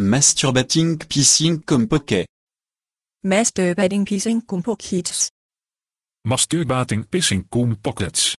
Masturbating pissing compoke. Masturbating pissing compockets. Masturbating pissing compockets.